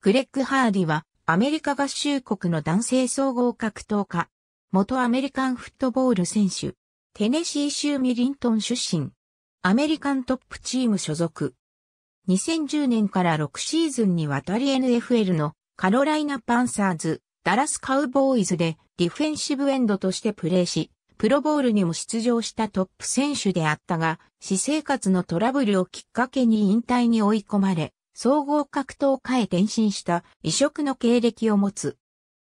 グレッグ・ハーディは、アメリカ合衆国の男性総合格闘家。元アメリカンフットボール選手。テネシー州ミリントン出身。アメリカントップチーム所属。2010年から6シーズンにわたり NFL のカロライナ・パンサーズ、ダラス・カウボーイズでディフェンシブエンドとしてプレーし、プロボールにも出場したトップ選手であったが、私生活のトラブルをきっかけに引退に追い込まれ、総合格闘家へ転身した異色の経歴を持つ。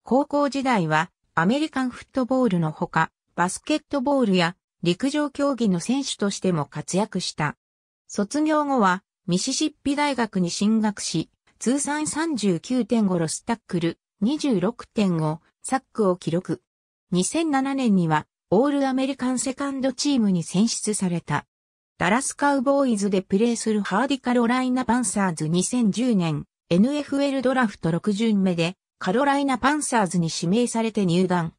高校時代はアメリカンフットボールのほか、バスケットボールや陸上競技の選手としても活躍した。卒業後はミシシッピ大学に進学し、通算39.5ロスタックル、26.5サックを記録。2007年にはオールアメリカンセカンドチームに選出された。ダラスカウボーイズでプレーするハーディカロライナパンサーズ2010年 NFL ドラフト6巡目でカロライナパンサーズに指名されて入団。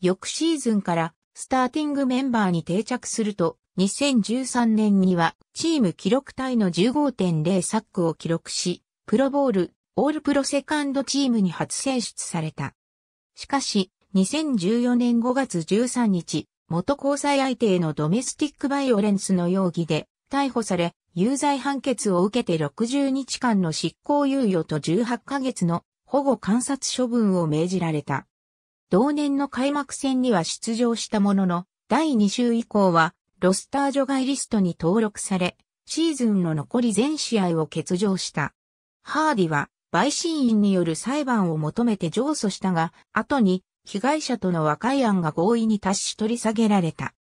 翌シーズンからスターティングメンバーに定着すると2013年にはチーム記録体の15.0サックを記録し、プロボール、オールプロセカンドチームに初選出された。しかし、2014年5月13日、元交際相手へのドメスティックバイオレンスの容疑で逮捕され、有罪判決を受けて60日間の執行猶予と18ヶ月の保護観察処分を命じられた。同年の開幕戦には出場したものの、第2週以降は、ロスター除外リストに登録され、シーズンの残り全試合を欠場した。ハーディは、陪審員による裁判を求めて上訴したが、後に被害者との和解案が合意に達し取り下げられた。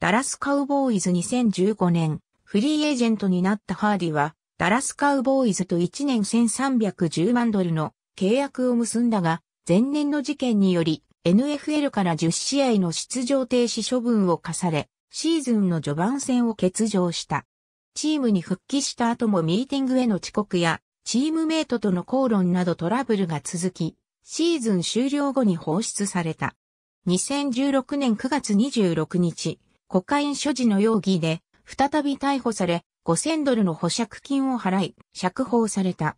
ダラスカウボーイズ2015年、フリーエージェントになったハーディは、ダラスカウボーイズと1年1310万ドルの契約を結んだが、前年の事件により、NFL から10試合の出場停止処分を課され、シーズンの序盤戦を欠場した。チームに復帰した後もミーティングへの遅刻や、チームメイトとの口論などトラブルが続き、シーズン終了後に放出された。2016年9月26日、コカイン所持の容疑で、再び逮捕され、5000ドルの保釈金を払い、釈放された。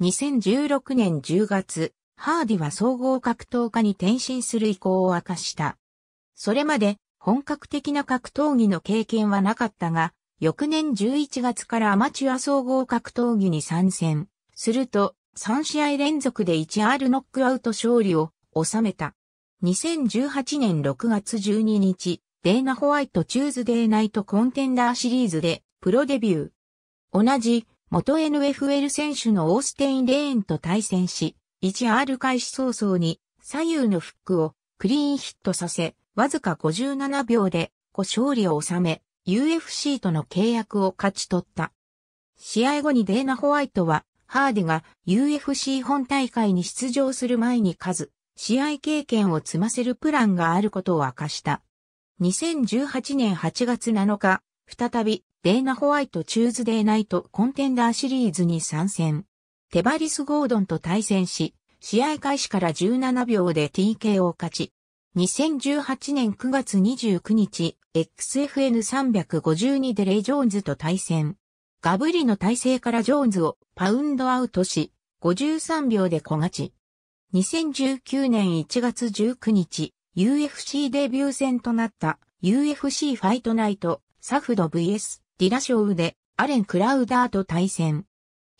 2016年10月、ハーディは総合格闘家に転身する意向を明かした。それまで、本格的な格闘技の経験はなかったが、翌年11月からアマチュア総合格闘技に参戦。すると、3試合連続で 1R ノックアウト勝利を収めた。2018年6月12日、デーナ・ホワイト・チューズデー・ナイト・コンテンダーシリーズでプロデビュー。同じ元 NFL 選手のオーステイン・レーンと対戦し、1R 開始早々に左右のフックをクリーンヒットさせ、わずか57秒で5勝利を収め、UFC との契約を勝ち取った。試合後にデーナ・ホワイトはハーディが UFC 本大会に出場する前に数、試合経験を積ませるプランがあることを明かした。2018年8月7日、再びデーナ・ホワイト・チューズデー・ナイト・コンテンダーシリーズに参戦。テバリス・ゴードンと対戦し、試合開始から17秒で TK を勝ち。2018年9月29日、XFN352 でレイ・ジョーンズと対戦。ガブリの体勢からジョーンズをパウンドアウトし、53秒で小勝ち。2019年1月19日、UFC デビュー戦となった UFC ファイトナイトサフド VS ディラショウでアレン・クラウダーと対戦。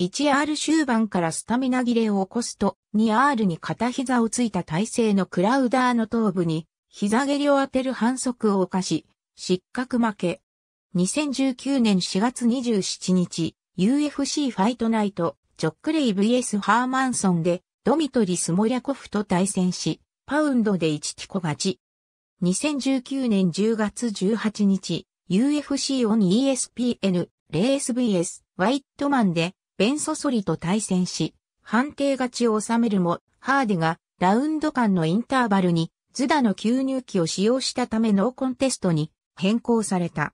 1R 終盤からスタミナ切れを起こすと 2R に片膝をついた体勢のクラウダーの頭部に膝蹴りを当てる反則を犯し、失格負け。2019年4月27日、UFC ファイトナイト、ジョックレイ VS ハーマンソンで、ドミトリス・モリャコフと対戦し、パウンドで1ティコ勝ち。2019年10月18日、UFC オン ESPN、レース VS、ワイットマンで、ベンソソリと対戦し、判定勝ちを収めるも、ハーデが、ラウンド間のインターバルに、ズダの吸入器を使用したためのコンテストに、変更された。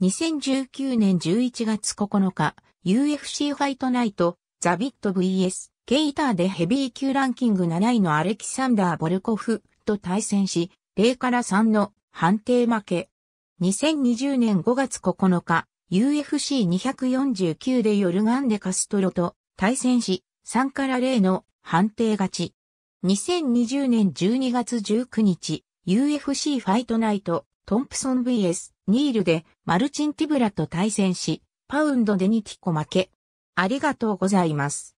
2019年11月9日、UFC ファイトナイト、ザビット VS、ケイターでヘビー級ランキング7位のアレキサンダー・ボルコフと対戦し、0から3の判定負け。2020年5月9日、UFC249 でヨルガンデ・カストロと対戦し、3から0の判定勝ち。2020年12月19日、UFC ファイトナイト、トンプソン VS、ニールでマルチンティブラと対戦し、パウンドで2ティコ負け。ありがとうございます。